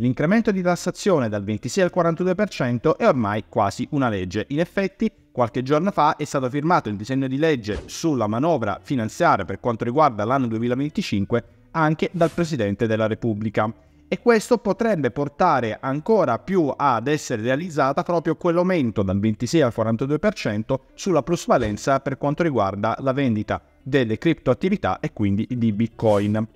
L'incremento di tassazione dal 26 al 42% è ormai quasi una legge. In effetti, qualche giorno fa è stato firmato il disegno di legge sulla manovra finanziaria per quanto riguarda l'anno 2025 anche dal Presidente della Repubblica. E questo potrebbe portare ancora più ad essere realizzata proprio quell'aumento dal 26 al 42% sulla plusvalenza per quanto riguarda la vendita delle criptoattività e quindi di Bitcoin.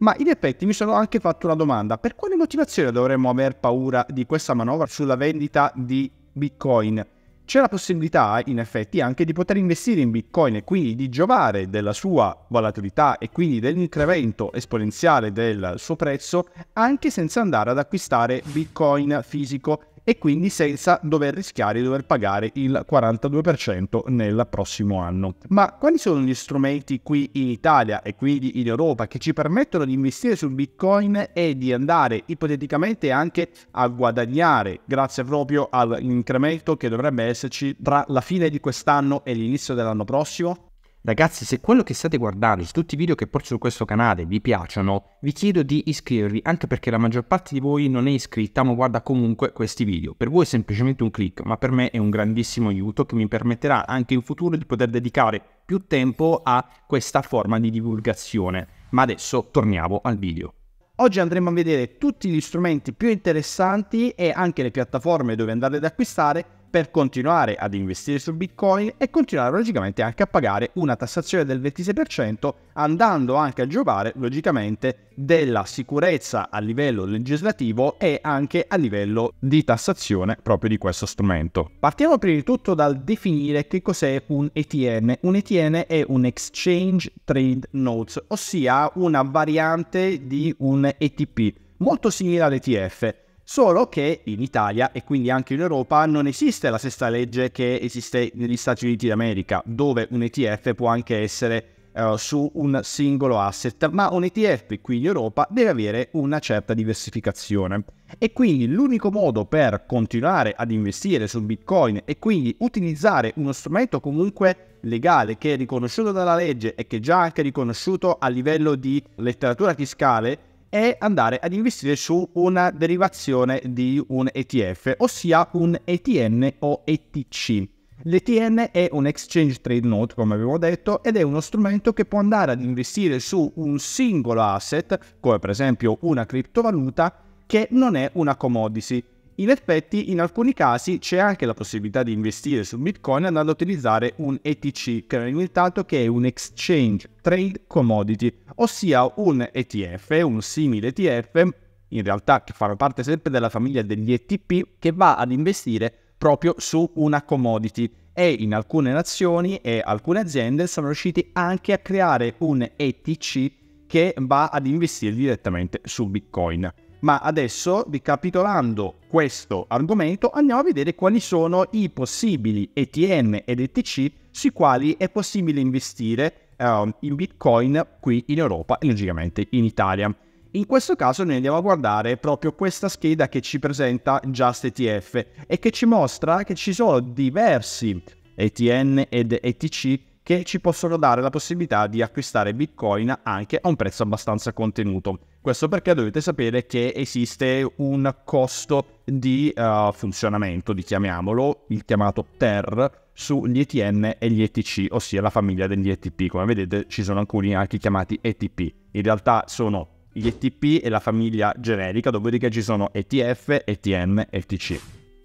Ma in effetti mi sono anche fatto una domanda, per quale motivazione dovremmo aver paura di questa manovra sulla vendita di Bitcoin? C'è la possibilità in effetti anche di poter investire in Bitcoin e quindi di giovare della sua volatilità e quindi dell'incremento esponenziale del suo prezzo anche senza andare ad acquistare Bitcoin fisico e quindi senza dover rischiare di dover pagare il 42% nel prossimo anno. Ma quali sono gli strumenti qui in Italia e quindi in Europa che ci permettono di investire sul Bitcoin e di andare ipoteticamente anche a guadagnare grazie proprio all'incremento che dovrebbe esserci tra la fine di quest'anno e l'inizio dell'anno prossimo? Ragazzi, se quello che state guardando, se tutti i video che porto su questo canale vi piacciono, vi chiedo di iscrivervi, anche perché la maggior parte di voi non è iscritta, ma guarda comunque questi video. Per voi è semplicemente un click, ma per me è un grandissimo aiuto che mi permetterà anche in futuro di poter dedicare più tempo a questa forma di divulgazione. Ma adesso torniamo al video. Oggi andremo a vedere tutti gli strumenti più interessanti e anche le piattaforme dove andarle ad acquistare per continuare ad investire su Bitcoin e continuare logicamente anche a pagare una tassazione del 26% andando anche a giovare logicamente della sicurezza a livello legislativo e anche a livello di tassazione proprio di questo strumento. Partiamo prima di tutto dal definire che cos'è un ETN. Un ETN è un Exchange Trade Notes, ossia una variante di un ETP, molto simile all'ETF Solo che in Italia e quindi anche in Europa non esiste la stessa legge che esiste negli Stati Uniti d'America, dove un ETF può anche essere uh, su un singolo asset, ma un ETF qui in Europa deve avere una certa diversificazione. E quindi l'unico modo per continuare ad investire su Bitcoin e quindi utilizzare uno strumento comunque legale che è riconosciuto dalla legge e che è già anche riconosciuto a livello di letteratura fiscale è andare ad investire su una derivazione di un ETF, ossia un ETN o ETC. L'ETN è un Exchange Trade Note, come avevo detto, ed è uno strumento che può andare ad investire su un singolo asset, come per esempio una criptovaluta, che non è una commodity. In effetti, in alcuni casi c'è anche la possibilità di investire su Bitcoin andando ad utilizzare un ETC, che è limitato che è un Exchange Trade Commodity, ossia un ETF, un simile ETF, in realtà che fa parte sempre della famiglia degli ETP, che va ad investire proprio su una commodity e in alcune nazioni e alcune aziende sono riusciti anche a creare un ETC che va ad investire direttamente su Bitcoin. Ma adesso, ricapitolando questo argomento, andiamo a vedere quali sono i possibili ETN ed ETC sui quali è possibile investire um, in Bitcoin qui in Europa e logicamente in Italia. In questo caso noi andiamo a guardare proprio questa scheda che ci presenta Just ETF e che ci mostra che ci sono diversi ETN ed ETC che ci possono dare la possibilità di acquistare Bitcoin anche a un prezzo abbastanza contenuto. Questo perché dovete sapere che esiste un costo di uh, funzionamento, di chiamiamolo, il chiamato TER, sugli ETN e gli ETC, ossia la famiglia degli ETP. Come vedete ci sono alcuni anche chiamati ETP. In realtà sono gli ETP e la famiglia generica, dopodiché ci sono ETF, ETN, ETC.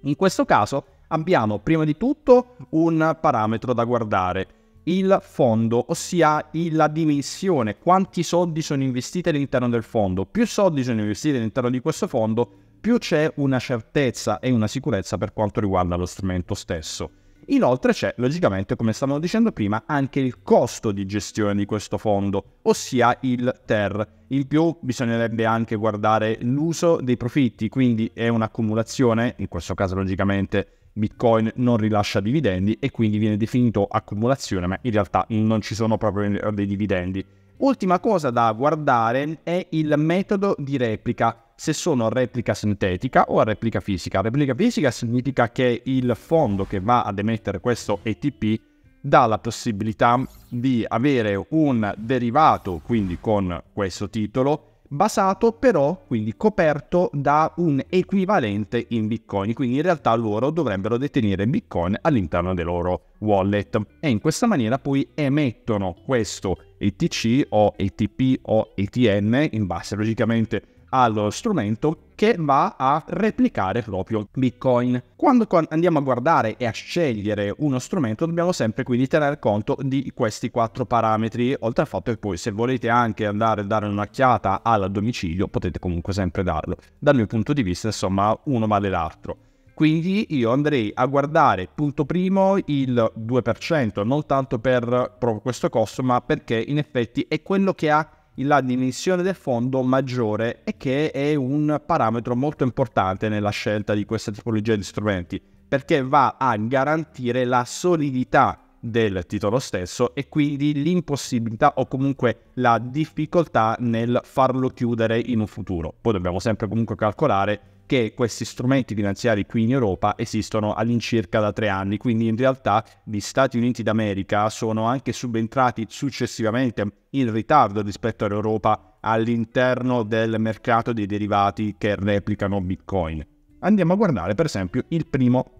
In questo caso abbiamo prima di tutto un parametro da guardare, il fondo, ossia la dimensione, quanti soldi sono investiti all'interno del fondo. Più soldi sono investiti all'interno di questo fondo, più c'è una certezza e una sicurezza per quanto riguarda lo strumento stesso. Inoltre c'è, logicamente, come stavamo dicendo prima, anche il costo di gestione di questo fondo, ossia il TER. In più bisognerebbe anche guardare l'uso dei profitti, quindi è un'accumulazione, in questo caso logicamente Bitcoin non rilascia dividendi e quindi viene definito accumulazione, ma in realtà non ci sono proprio dei dividendi. Ultima cosa da guardare è il metodo di replica, se sono replica sintetica o replica fisica. Replica fisica significa che il fondo che va ad emettere questo ETP dà la possibilità di avere un derivato, quindi con questo titolo, basato però, quindi coperto da un equivalente in bitcoin, quindi in realtà loro dovrebbero detenere bitcoin all'interno dei loro wallet e in questa maniera poi emettono questo ETC o ETP o ETN in base logicamente allo strumento che va a replicare proprio Bitcoin. Quando andiamo a guardare e a scegliere uno strumento dobbiamo sempre quindi tenere conto di questi quattro parametri, oltre al fatto che poi se volete anche andare a dare un'occhiata al domicilio potete comunque sempre darlo. Dal mio punto di vista insomma uno vale l'altro. Quindi io andrei a guardare, punto primo, il 2%, non tanto per proprio questo costo, ma perché in effetti è quello che ha la dimensione del fondo maggiore e che è un parametro molto importante nella scelta di questa tipologia di strumenti perché va a garantire la solidità del titolo stesso e quindi l'impossibilità o comunque la difficoltà nel farlo chiudere in un futuro. Poi dobbiamo sempre comunque calcolare che questi strumenti finanziari qui in Europa esistono all'incirca da tre anni, quindi in realtà gli Stati Uniti d'America sono anche subentrati successivamente in ritardo rispetto all'Europa all'interno del mercato dei derivati che replicano Bitcoin. Andiamo a guardare per esempio il primo.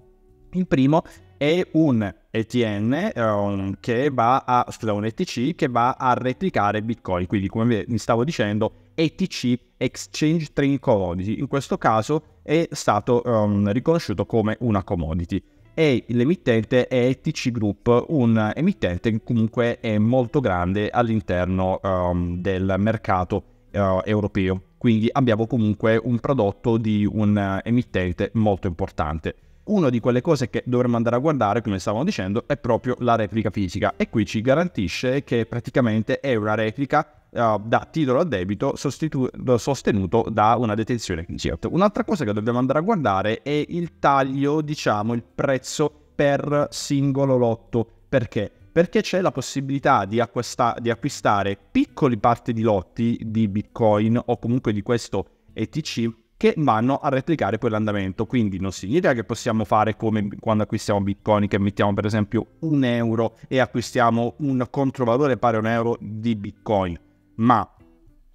Il primo è un ETN um, ehm, che va a, scusa, un ETC che va a replicare Bitcoin, quindi come vi stavo dicendo ETC Exchange Trading Commodity, in questo caso è stato um, riconosciuto come una commodity e l'emittente è ETC Group, un emittente che comunque è molto grande all'interno um, del mercato uh, europeo. Quindi abbiamo comunque un prodotto di un emittente molto importante. Una di quelle cose che dovremmo andare a guardare, come stavamo dicendo, è proprio la replica fisica e qui ci garantisce che praticamente è una replica eh, da titolo a debito sostitu- sostenuto da una detenzione. Certo. Un'altra cosa che dobbiamo andare a guardare è il taglio, diciamo, il prezzo per singolo lotto. Perché? Perché c'è la possibilità di, acquista- di acquistare piccoli parti di lotti di Bitcoin o comunque di questo ETC che vanno a replicare quell'andamento. Quindi non significa che possiamo fare come quando acquistiamo bitcoin, che mettiamo per esempio un euro e acquistiamo un controvalore pari a un euro di bitcoin ma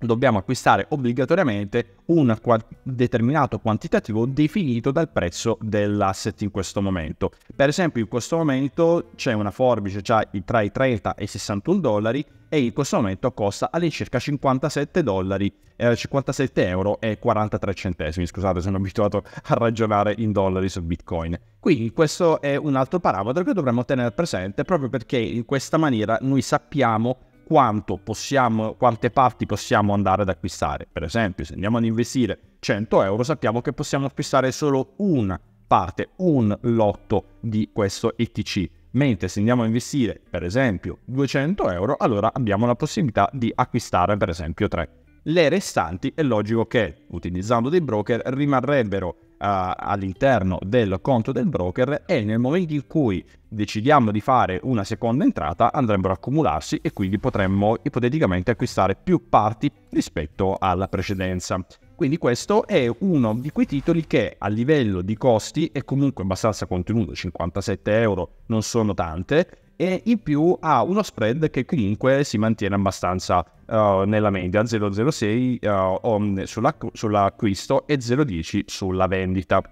dobbiamo acquistare obbligatoriamente un determinato quantitativo definito dal prezzo dell'asset in questo momento. Per esempio in questo momento c'è una forbice cioè tra i 30 e i 61 dollari e in questo momento costa all'incirca 57 dollari, eh, 57 euro e 43 centesimi, scusate sono abituato a ragionare in dollari su Bitcoin. Quindi questo è un altro parametro che dovremmo tenere presente proprio perché in questa maniera noi sappiamo quanto possiamo, quante parti possiamo andare ad acquistare. Per esempio, se andiamo ad investire 100 euro, sappiamo che possiamo acquistare solo una parte, un lotto di questo ETC. Mentre se andiamo a investire, per esempio, 200 euro, allora abbiamo la possibilità di acquistare, per esempio, 3 le restanti è logico che utilizzando dei broker rimarrebbero eh, all'interno del conto del broker e nel momento in cui decidiamo di fare una seconda entrata andrebbero a accumularsi e quindi potremmo ipoteticamente acquistare più parti rispetto alla precedenza. Quindi questo è uno di quei titoli che a livello di costi è comunque abbastanza contenuto, 57 euro non sono tante, e in più ha uno spread che comunque si mantiene abbastanza uh, nella media 0,06 uh, eh, sulla, sull'acquisto e 0,10 sulla vendita.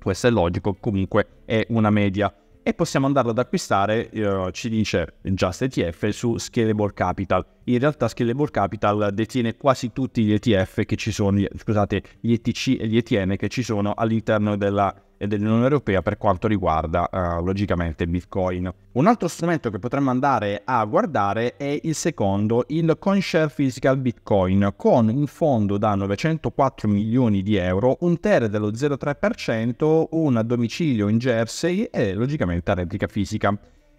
Questo è logico, comunque è una media. E possiamo andarlo ad acquistare, uh, ci dice Just ETF, su Scalable Capital. In realtà Scalable Capital detiene quasi tutti gli ETF che ci sono, scusate, gli ETC e gli ETN che ci sono all'interno della e dell'Unione Europea per quanto riguarda uh, logicamente Bitcoin. Un altro strumento che potremmo andare a guardare è il secondo, il CoinShare Physical Bitcoin, con un fondo da 904 milioni di euro, un TER dello 0,3%, un domicilio in Jersey e logicamente a replica fisica.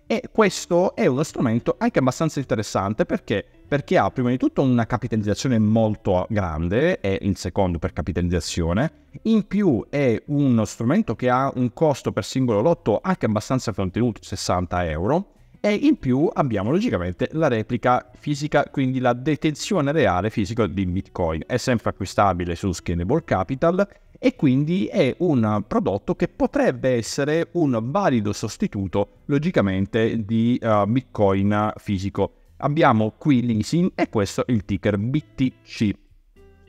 E questo è uno strumento anche abbastanza interessante perché perché ha prima di tutto una capitalizzazione molto grande, è il secondo per capitalizzazione, in più è uno strumento che ha un costo per singolo lotto anche abbastanza contenuto, 60 euro, e in più abbiamo logicamente la replica fisica, quindi la detenzione reale fisica di Bitcoin. È sempre acquistabile su Scalable Capital e quindi è un prodotto che potrebbe essere un valido sostituto logicamente di uh, Bitcoin fisico abbiamo qui leasing e questo è il ticker BTC.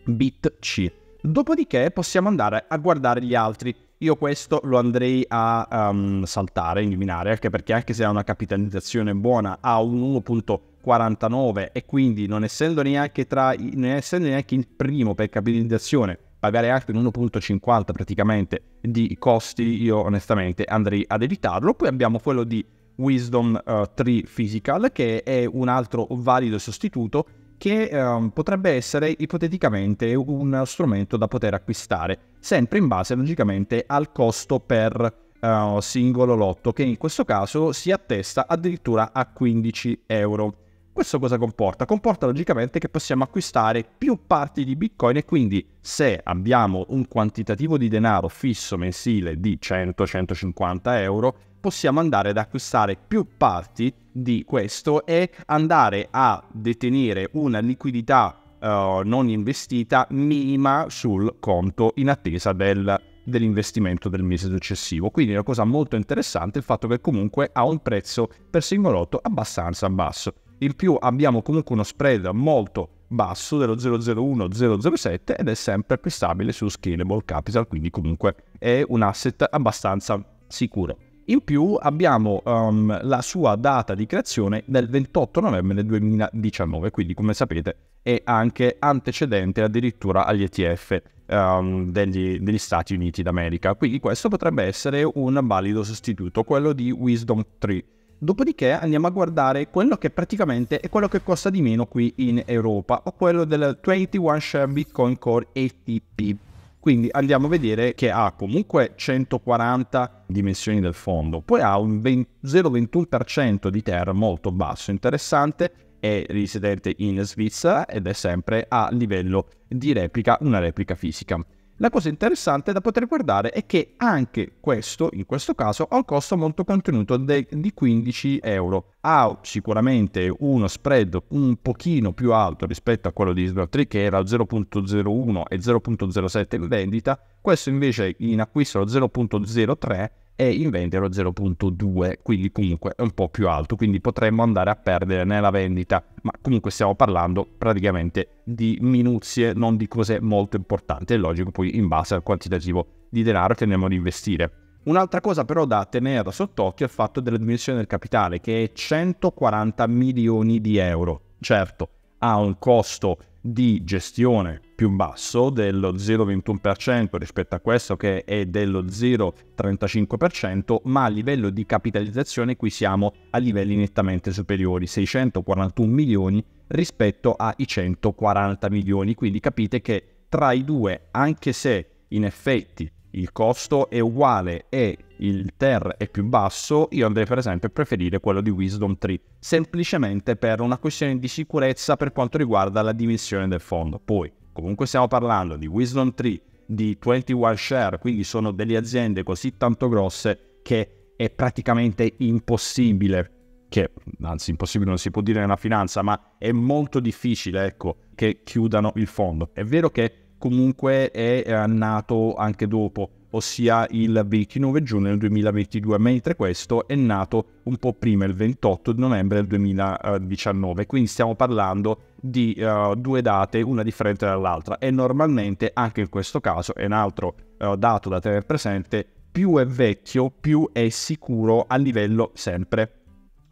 BTC. Dopodiché possiamo andare a guardare gli altri. Io questo lo andrei a um, saltare, eliminare, anche perché anche se ha una capitalizzazione buona, ha un 1.49 e quindi non essendo neanche, tra, non essendo neanche il primo per capitalizzazione, pagare anche un 1.50 praticamente di costi, io onestamente andrei ad evitarlo. Poi abbiamo quello di Wisdom uh, eh, 3 Physical, che è un altro valido sostituto che um, potrebbe essere ipoteticamente un strumento da poter acquistare, sempre in base logicamente al costo per uh, singolo lotto, che in questo caso si attesta addirittura a 15 euro. Questo cosa comporta? Comporta logicamente che possiamo acquistare più parti di Bitcoin e quindi se abbiamo un quantitativo di denaro fisso mensile di 100-150 euro, possiamo andare ad acquistare più parti di questo e andare a detenere una liquidità uh, non investita minima sul conto in attesa del, dell'investimento del mese successivo. Quindi è una cosa molto interessante il fatto che comunque ha un prezzo per singolotto abbastanza basso. In più abbiamo comunque uno spread molto basso dello 001-007 ed è sempre acquistabile su Scalable Capital, quindi comunque è un asset abbastanza sicuro. In più abbiamo um, la sua data di creazione del 28 novembre 2019, quindi come sapete è anche antecedente addirittura agli ETF um, degli, degli, Stati Uniti d'America. Quindi questo potrebbe essere un valido sostituto, quello di Wisdom 3. Dopodiché andiamo a guardare quello che praticamente è quello che costa di meno qui in Europa, o quello del 21 Share Bitcoin Core ATP. Quindi andiamo a vedere che ha comunque 140 dimensioni del fondo, poi ha un 0,21% di terra molto basso, interessante, è residente in Svizzera ed è sempre a livello di replica, una replica fisica. La cosa interessante da poter guardare è che anche questo, in questo caso, ha un costo molto contenuto de- di 15 euro. Ha sicuramente uno spread un pochino più alto rispetto a quello di Israel 3 che era 0.01 e 0.07 in vendita, questo invece in acquisto era 0.03 e in vendita lo 0.2, quindi comunque è un po' più alto, quindi potremmo andare a perdere nella vendita, ma comunque stiamo parlando praticamente di minuzie, non di cose molto importanti, è logico poi in base al quantitativo di denaro che andiamo ad investire. Un'altra cosa però da tenere sott'occhio è il fatto della dimensione del capitale, che è 140 milioni di euro. Certo, ha un costo di gestione più basso dello 0,21% rispetto a questo che è dello 0,35%, ma a livello di capitalizzazione qui siamo a livelli nettamente superiori, 641 milioni rispetto ai 140 milioni, quindi capite che tra i due, anche se in effetti il costo è uguale e il TER è più basso, io andrei per esempio a preferire quello di Wisdom 3, semplicemente per una questione di sicurezza per quanto riguarda la dimensione del fondo. Poi, comunque stiamo parlando di Wisdom 3, di 21 Share, quindi sono delle aziende così tanto grosse che è praticamente impossibile che anzi impossibile non si può dire nella finanza, ma è molto difficile, ecco, che chiudano il fondo. È vero che comunque è nato anche dopo, ossia il 29 giugno del 2022, mentre questo è nato un po' prima, il 28 novembre del 2019. Quindi stiamo parlando di uh, due date, una differente dall'altra e normalmente anche in questo caso è un altro uh, dato da tenere presente, più è vecchio, più è sicuro a livello sempre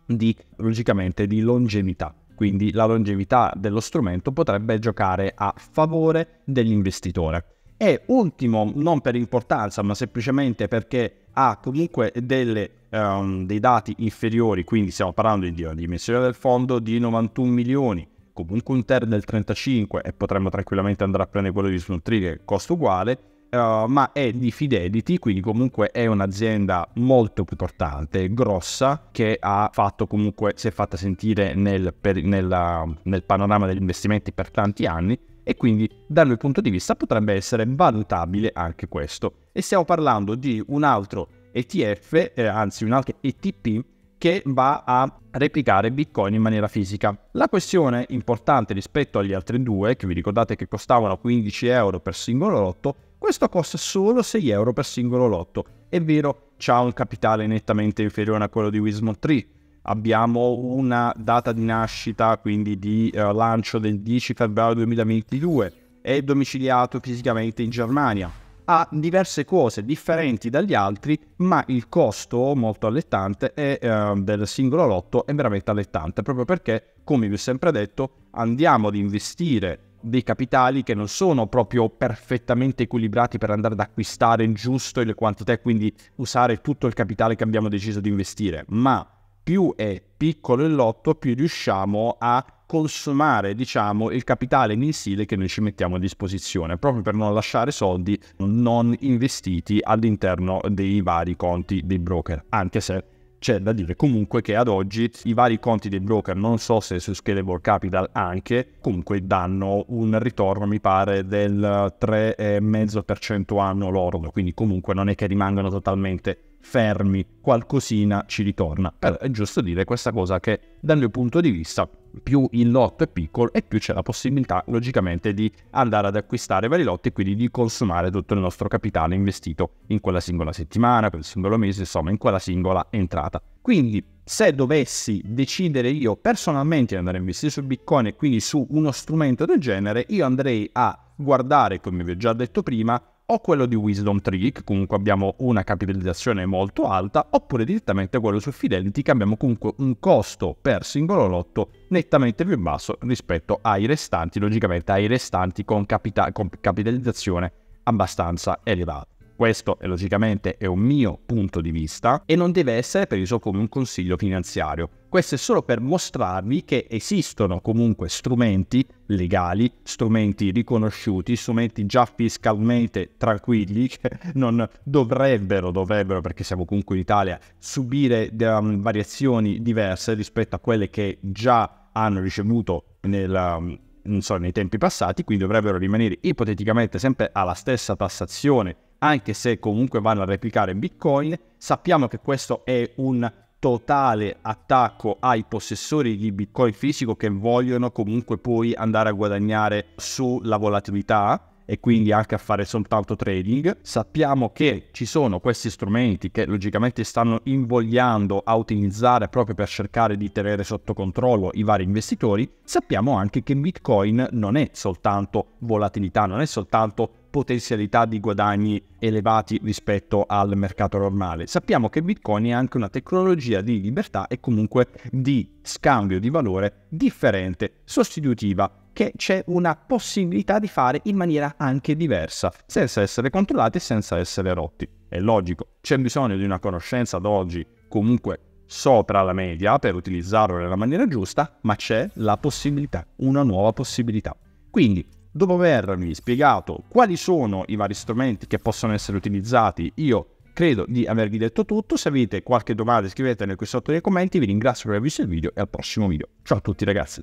di, logicamente, di longevità. Quindi la longevità dello strumento potrebbe giocare a favore dell'investitore. E ultimo, non per importanza, ma semplicemente perché ha comunque delle, um, dei dati inferiori, quindi stiamo parlando di una dimensione del fondo di 91 milioni, comunque un TER del 35 e potremmo tranquillamente andare a prendere quello di Snow Trigger, costo uguale, eh, ma è di Fidelity, quindi comunque è un'azienda molto importante, grossa, che ha fatto comunque, si è fatta sentire nel, per, nella, nel panorama degli investimenti per tanti anni e quindi dal mio punto di vista potrebbe essere valutabile anche questo. E stiamo parlando di un altro ETF, eh, anzi un altro ETP che va a replicare Bitcoin in maniera fisica. La questione importante rispetto agli altri due, che vi ricordate che costavano 15 euro per singolo lotto, questo costa solo 6 euro per singolo lotto. È vero, ha un capitale nettamente inferiore a quello di Wismont 3. Abbiamo una data di nascita, quindi di eh, lancio del 10 febbraio 2022. È domiciliato fisicamente in Germania. Ha diverse cose differenti dagli altri, ma il costo molto allettante è, eh, del singolo lotto è veramente allettante, proprio perché, come vi ho sempre detto, andiamo ad investire dei capitali che non sono proprio perfettamente equilibrati per andare ad acquistare in giusto e le quantità, quindi usare tutto il capitale che abbiamo deciso di investire, ma più è piccolo il lotto, più riusciamo a consumare, diciamo, il capitale mensile che noi ci mettiamo a disposizione, proprio per non lasciare soldi non investiti all'interno dei vari conti dei broker, anche se c'è da dire comunque che ad oggi i vari conti dei broker, non so se su Scalable Capital anche, comunque danno un ritorno mi pare del 3,5% anno lordo, quindi comunque non è che rimangano totalmente fermi, qualcosina ci ritorna. Però è giusto dire questa cosa che dal mio punto di vista più il lotto è piccolo e più c'è la possibilità logicamente di andare ad acquistare vari lotti e quindi di consumare tutto il nostro capitale investito in quella singola settimana, quel singolo mese, insomma in quella singola entrata. Quindi se dovessi decidere io personalmente di andare a investire su Bitcoin e quindi su uno strumento del genere, io andrei a guardare, come vi ho già detto prima, o quello di Wisdom Tree, che comunque abbiamo una capitalizzazione molto alta, oppure direttamente quello su Fidelity, che abbiamo comunque un costo per singolo lotto nettamente più basso rispetto ai restanti, logicamente ai restanti con, capita- con capitalizzazione abbastanza elevata. Questo è logicamente è un mio punto di vista e non deve essere preso come un consiglio finanziario. Questo è solo per mostrarvi che esistono comunque strumenti legali, strumenti riconosciuti, strumenti già fiscalmente tranquilli che non dovrebbero, dovrebbero perché siamo comunque in Italia, subire ehm, variazioni diverse rispetto a quelle che già hanno ricevuto nel, ehm, so, nei tempi passati, quindi dovrebbero rimanere ipoteticamente sempre alla stessa tassazione anche se comunque vanno a replicare Bitcoin. Sappiamo che questo è un totale attacco ai possessori di Bitcoin fisico che vogliono comunque poi andare a guadagnare sulla volatilità e quindi anche a fare soltanto trading. Sappiamo che ci sono questi strumenti che logicamente stanno invogliando a utilizzare proprio per cercare di tenere sotto controllo i vari investitori. Sappiamo anche che Bitcoin non è soltanto volatilità, non è soltanto potenzialità di guadagni elevati rispetto al mercato normale. Sappiamo che Bitcoin è anche una tecnologia di libertà e comunque di scambio di valore differente, sostitutiva, che c'è una possibilità di fare in maniera anche diversa, senza essere controllati e senza essere rotti. È logico, c'è bisogno di una conoscenza ad oggi comunque sopra la media per utilizzarlo nella maniera giusta, ma c'è la possibilità, una nuova possibilità. Quindi Dopo avermi spiegato quali sono i vari strumenti che possono essere utilizzati, io credo di avervi detto tutto. Se avete qualche domanda scrivetele qui sotto nei commenti, vi ringrazio per aver visto il video e al prossimo video. Ciao a tutti ragazzi!